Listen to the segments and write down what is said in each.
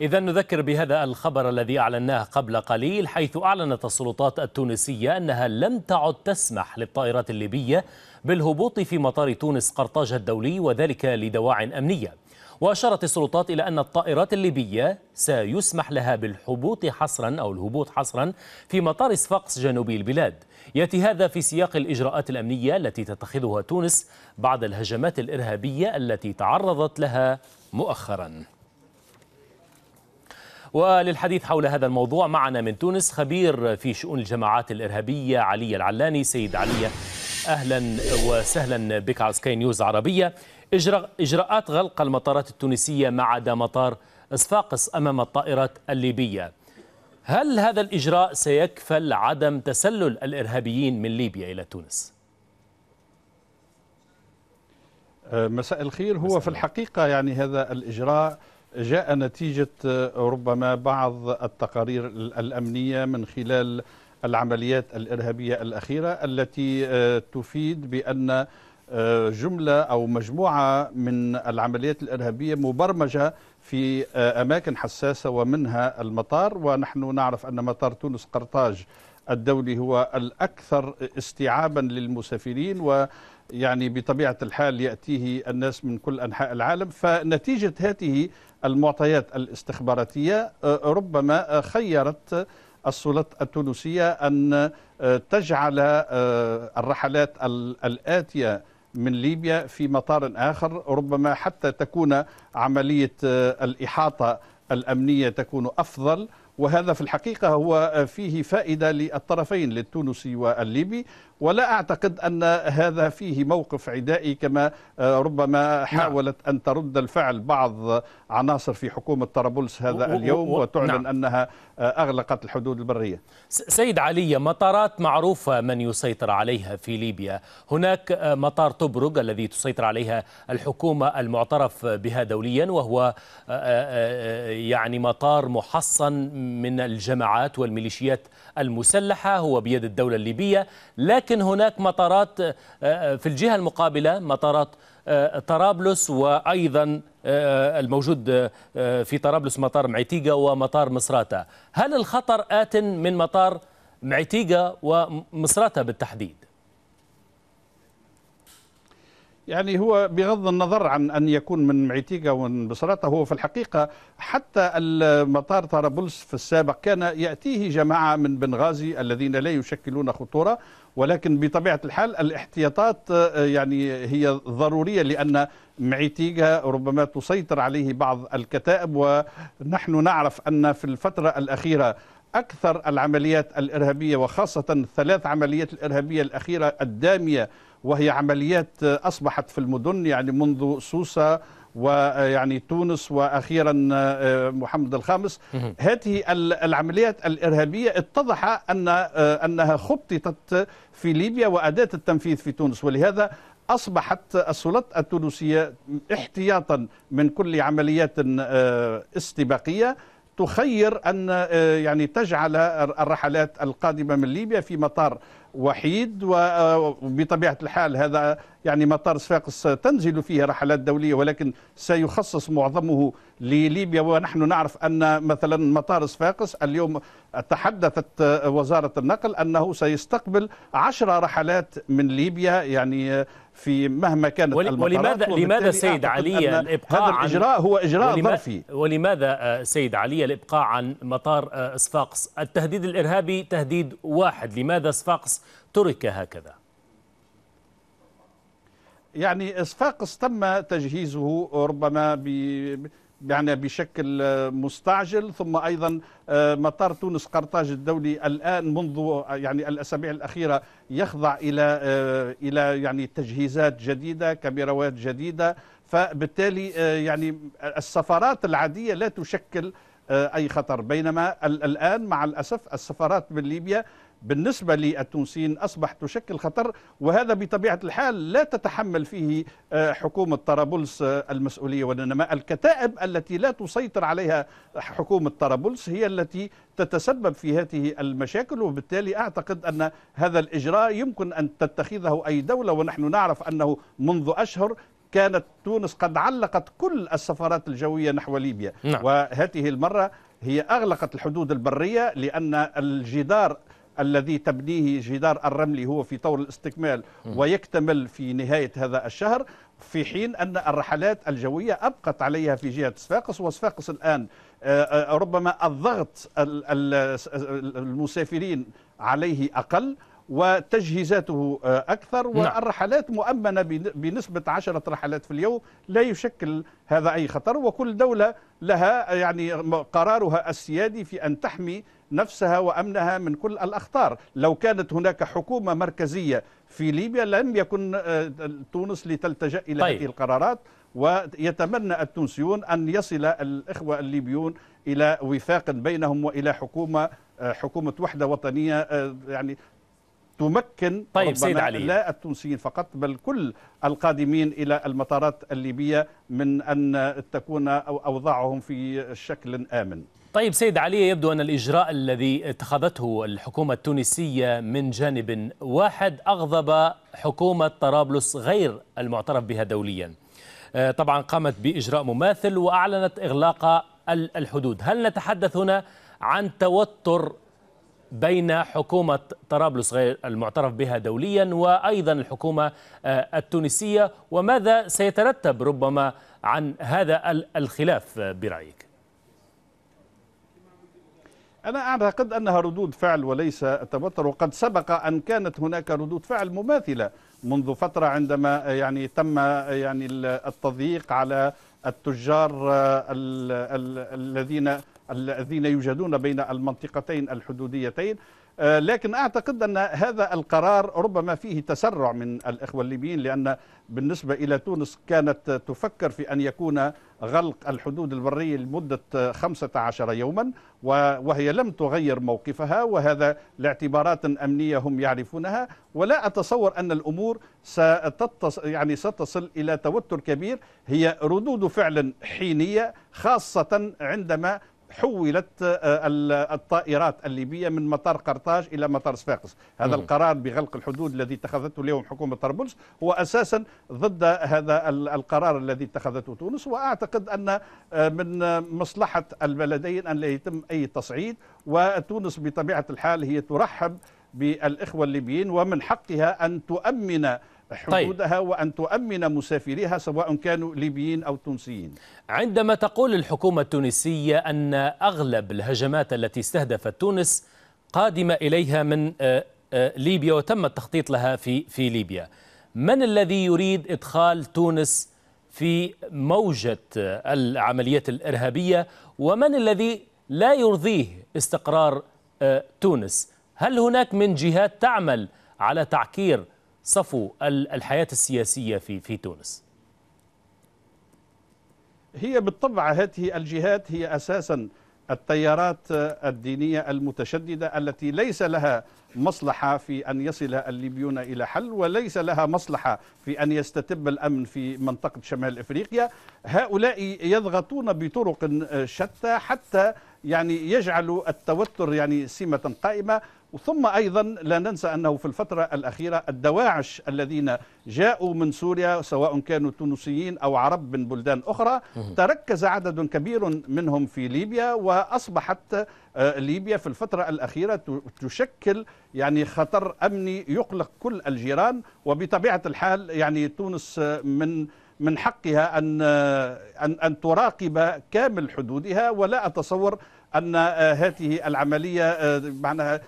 إذا نذكر بهذا الخبر الذي أعلناه قبل قليل حيث أعلنت السلطات التونسية أنها لم تعد تسمح للطائرات الليبية بالهبوط في مطار تونس قرطاج الدولي وذلك لدواع أمنية وأشارت السلطات إلى أن الطائرات الليبية سيسمح لها بالهبوط حصرا أو الهبوط حصرا في مطار صفاقس جنوبي البلاد يأتي هذا في سياق الإجراءات الأمنية التي تتخذها تونس بعد الهجمات الإرهابية التي تعرضت لها مؤخراً وللحديث حول هذا الموضوع معنا من تونس خبير في شؤون الجماعات الإرهابية علي العلاني سيد علي أهلا وسهلا بك على سكاي نيوز عربية إجراءات غلق المطارات التونسية ما عدا مطار صفاقس أمام الطائرات الليبية هل هذا الإجراء سيكفل عدم تسلل الإرهابيين من ليبيا إلى تونس؟ مساء الخير هو في الحقيقة يعني هذا الإجراء جاء نتيجة آه، ربما بعض التقارير الأمنية من خلال العمليات الإرهابية الأخيرة التي آه، تفيد بأن آه، جملة أو مجموعة من العمليات الإرهابية مبرمجة في أماكن حساسة ومنها المطار ونحن نعرف أن مطار تونس قرطاج الدولي هو الأكثر استيعابا للمسافرين و يعني بطبيعة الحال يأتيه الناس من كل أنحاء العالم فنتيجة هذه المعطيات الاستخباراتية آه، ربما آه، خيرت آه، السلطة التونسية أن تجعل الرحلات الآتية من ليبيا في مطار آخر ربما حتى تكون عملية الإحاطة الأمنية تكون أفضل وهذا في الحقيقة هو فيه فائدة للطرفين للتونسي والليبي ولا أعتقد أن هذا فيه موقف عدائي كما آه، ربما حاولت أن ترد الفعل بعض عناصر في حكومة طرابلس هذا اليوم وتعلن نعم. أنها آه، أغلقت الحدود البرية سيد علي مطارات معروفة من يسيطر عليها في ليبيا هناك آه، مطار تبرق الذي تسيطر عليها الحكومة المعترف بها دوليا وهو يعني مطار محصن من الجماعات والميليشيات المسلحة هو بيد الدولة الليبية لكن لكن هناك مطارات آه، آه، في الجهة المقابلة مطارات آه، طرابلس وأيضا الموجود في طرابلس مطار معتيقة ومطار مصراتة هل الخطر آت من مطار معتيقة ومصراتة بالتحديد؟ يعني هو بغض النظر عن ان يكون من معتيقه ومن بصراته هو في الحقيقه حتى المطار طرابلس في السابق كان ياتيه جماعه من بنغازي الذين لا يشكلون خطوره ولكن بطبيعة الحال الاحتياطات آه، يعني هي ضرورية لأن معيتيغا ربما تسيطر عليه بعض الكتائب ونحن نعرف أن في الفترة الأخيرة أكثر العمليات الإرهابية وخاصة الثلاث عمليات الإرهابية الأخيرة الدامية وهي عمليات آه، أصبحت في المدن يعني منذ سوسة ويعني تونس واخيرا آه، محمد الخامس هذه العمليات الارهابيه اتضح ان آه، انها خططت في ليبيا واداه التنفيذ في تونس ولهذا أصبحت السلطة التونسية احتياطا من كل عمليات آه، استباقية تخير أن آه، يعني تجعل الرحلات القادمة من ليبيا في مطار وحيد وبطبيعة آه، الحال هذا يعني مطار صفاقس تنزل فيه رحلات دولية ولكن سيخصص معظمه لليبيا ونحن نعرف أن مثلا مطار صفاقس اليوم تحدثت آه، وزارة النقل أنه سيستقبل عشر رحلات من ليبيا يعني في مهما كانت ولماذا لماذا سيد علي الابقاء هذا الاجراء هو اجراء ظرفي ولماذا آه، سيد علي الابقاء عن مطار آه، صفاقس التهديد الارهابي تهديد واحد لماذا صفاقس ترك هكذا يعني صفاقس تم تجهيزه ربما ب يعني بشكل مستعجل ثم ايضا آه، مطار تونس قرطاج الدولي الان منذ آه، يعني الاسابيع الاخيره يخضع الى آه، الى يعني تجهيزات جديده كاميرات جديده فبالتالي يعني السفارات العاديه لا تشكل اي خطر بينما الان مع الاسف السفارات من ليبيا بالنسبة للتونسيين أصبح تشكل خطر وهذا بطبيعة الحال لا تتحمل فيه آه، حكومة طرابلس آه، المسؤولية وإنما الكتائب التي لا تسيطر عليها حكومة طرابلس هي التي تتسبب في هذه المشاكل وبالتالي أعتقد أن هذا الإجراء يمكن أن تتخذه أي دولة ونحن نعرف أنه منذ أشهر كانت تونس قد علقت كل السفارات الجوية نحو ليبيا نعم. وهذه المرة هي أغلقت الحدود البرية لأن الجدار الذي تبنيه جدار الرملي هو في طور الاستكمال ويكتمل في نهاية هذا الشهر في حين أن الرحلات الجوية أبقت عليها في جهة صفاقس وصفاقس الآن آه، آه، ربما الضغط المسافرين عليه أقل وتجهيزاته آه، أكثر نعم. والرحلات مؤمنة بنسبة عشرة رحلات في اليوم لا يشكل هذا أي خطر وكل دولة لها يعني قرارها السيادي في أن تحمي نفسها وأمنها من كل الأخطار لو كانت هناك حكومة مركزية في ليبيا لم يكن آه، تونس لتلتجأ إلى طيب. هذه القرارات ويتمنى التونسيون أن يصل الإخوة الليبيون إلى وفاق بينهم وإلى حكومة آه، حكومة وحدة وطنية آه، يعني تمكن طيب سيد علي. لا التونسيين فقط بل كل القادمين إلى المطارات الليبية من أن تكون أوضاعهم في شكل آمن طيب سيد علي يبدو أن الإجراء الذي اتخذته الحكومة التونسية من جانب واحد أغضب حكومة طرابلس غير المعترف بها دوليا آه، طبعا قامت بإجراء مماثل وأعلنت إغلاق الحدود هل نتحدث هنا عن توتر بين حكومة طرابلس غير المعترف بها دوليا وأيضا الحكومة آه، التونسية وماذا سيترتب ربما عن هذا الخلاف برأيك أنا أعتقد أنها ردود فعل وليس توتر وقد سبق أن كانت هناك ردود فعل مماثلة منذ فترة عندما يعني تم يعني التضييق على التجار آه، الذين الذين يوجدون بين المنطقتين الحدوديتين آه، لكن أعتقد أن هذا القرار ربما فيه تسرع من الإخوة الليبيين لأن بالنسبة إلى تونس كانت تفكر في أن يكون غلق الحدود البرية لمدة 15 يوما وهي لم تغير موقفها وهذا لاعتبارات أمنية هم يعرفونها ولا أتصور أن الأمور ستتصل, يعني ستصل إلى توتر كبير هي ردود فعل حينية خاصة عندما حولت آه، الطائرات الليبية من مطار قرطاج إلى مطار صفاقس هذا القرار بغلق الحدود الذي اتخذته اليوم حكومة طرابلس هو أساسا ضد هذا القرار الذي اتخذته تونس وأعتقد أن آه، من مصلحة البلدين أن لا يتم أي تصعيد وتونس بطبيعة الحال هي ترحب بالإخوة الليبيين ومن حقها أن تؤمن طيب. حدودها طيب. وأن تؤمن مسافريها سواء كانوا ليبيين أو تونسيين عندما تقول الحكومة التونسية أن أغلب الهجمات التي استهدفت تونس قادمة إليها من آه، آه، ليبيا وتم التخطيط لها في في ليبيا من الذي يريد إدخال تونس في موجة العمليات الإرهابية ومن الذي لا يرضيه استقرار آه، تونس هل هناك من جهات تعمل على تعكير صفو الحياة السياسية في في تونس هي بالطبع هذه الجهات هي أساسا التيارات الدينية المتشددة التي ليس لها مصلحة في أن يصل الليبيون إلى حل وليس لها مصلحة في أن يستتب الأمن في منطقة شمال إفريقيا هؤلاء يضغطون بطرق شتى حتى يعني يجعل التوتر يعني سمة قائمة ثم أيضا لا ننسى أنه في الفترة الأخيرة الدواعش الذين جاءوا من سوريا سواء كانوا تونسيين أو عرب من بلدان أخرى تركز عدد كبير منهم في ليبيا وأصبحت آه، ليبيا في الفترة الأخيرة تشكل يعني خطر أمني يقلق كل الجيران وبطبيعة الحال يعني تونس آه، من من حقها أن آه، أن أن تراقب كامل حدودها ولا أتصور أن هذه العملية معناها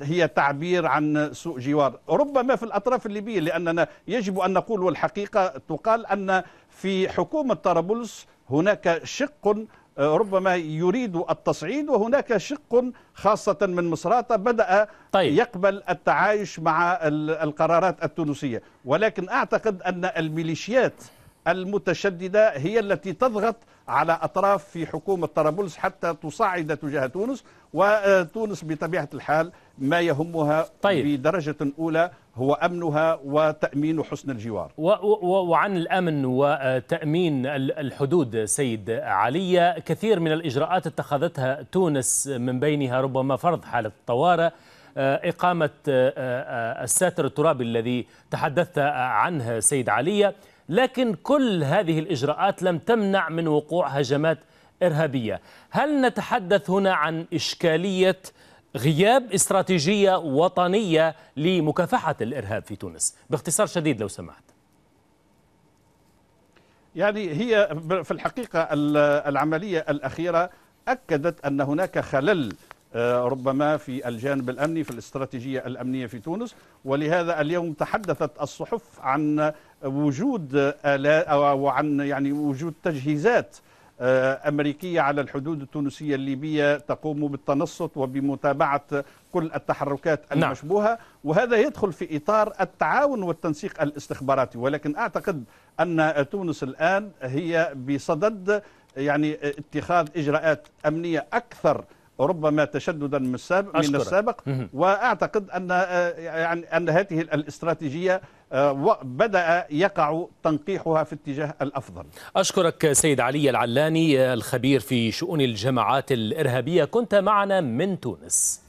هي تعبير عن سوء جوار ربما في الأطراف الليبية لأننا يجب أن نقول والحقيقة تقال أن في حكومة طرابلس هناك شق ربما يريد التصعيد وهناك شق خاصة من مصراتة بدأ طيب. يقبل التعايش مع القرارات التونسية ولكن أعتقد أن الميليشيات المتشددة هي التي تضغط على أطراف في حكومة طرابلس حتى تصعد تجاه تونس وتونس بطبيعة الحال ما يهمها طيب. بدرجة أولى هو أمنها وتأمين حسن الجوار و و وعن الأمن وتأمين الحدود سيد علي كثير من الإجراءات اتخذتها تونس من بينها ربما فرض حالة الطوارئ آه، إقامة آه، آه، الساتر الترابي الذي تحدثت عنه سيد علي لكن كل هذه الإجراءات لم تمنع من وقوع هجمات إرهابية هل نتحدث هنا عن إشكالية غياب استراتيجية وطنية لمكافحة الإرهاب في تونس باختصار شديد لو سمحت يعني هي في الحقيقة العملية الأخيرة أكدت أن هناك خلل آه، ربما في الجانب الأمني في الاستراتيجية الأمنية في تونس ولهذا اليوم تحدثت الصحف عن وجود آلات أو عن يعني وجود تجهيزات آه، أمريكية على الحدود التونسية الليبية تقوم بالتنصت وبمتابعة كل التحركات نعم. المشبوهة نعم. وهذا يدخل في إطار التعاون والتنسيق الاستخباراتي ولكن أعتقد أن تونس الآن هي بصدد يعني اتخاذ إجراءات أمنية أكثر ربما تشددا من السابق, من السابق واعتقد ان آه، يعني ان هذه الاستراتيجيه آه، بدأ يقع تنقيحها في اتجاه الأفضل أشكرك سيد علي العلاني آه، الخبير في شؤون الجماعات الإرهابية كنت معنا من تونس